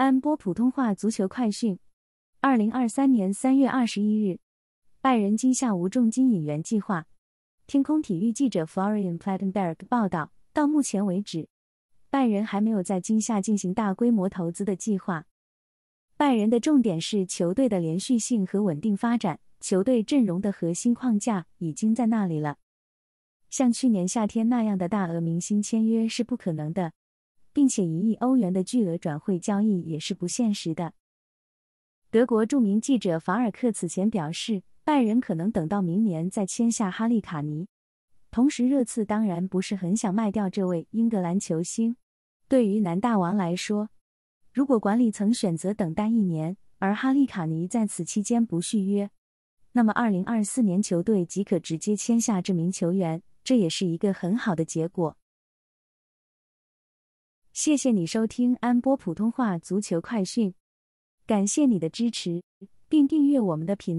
安播普通话足球快讯：二零二三年三月二十一日，拜仁今夏无重金引援计划。天空体育记者 Florian Plattenberg 报道，到目前为止，拜仁还没有在今夏进行大规模投资的计划。拜仁的重点是球队的连续性和稳定发展，球队阵容的核心框架已经在那里了。像去年夏天那样的大额明星签约是不可能的。并且一亿欧元的巨额转会交易也是不现实的。德国著名记者法尔克此前表示，拜仁可能等到明年再签下哈利卡尼。同时，热刺当然不是很想卖掉这位英格兰球星。对于南大王来说，如果管理层选择等待一年，而哈利卡尼在此期间不续约，那么2024年球队即可直接签下这名球员，这也是一个很好的结果。谢谢你收听安波普通话足球快讯，感谢你的支持，并订阅我们的频道。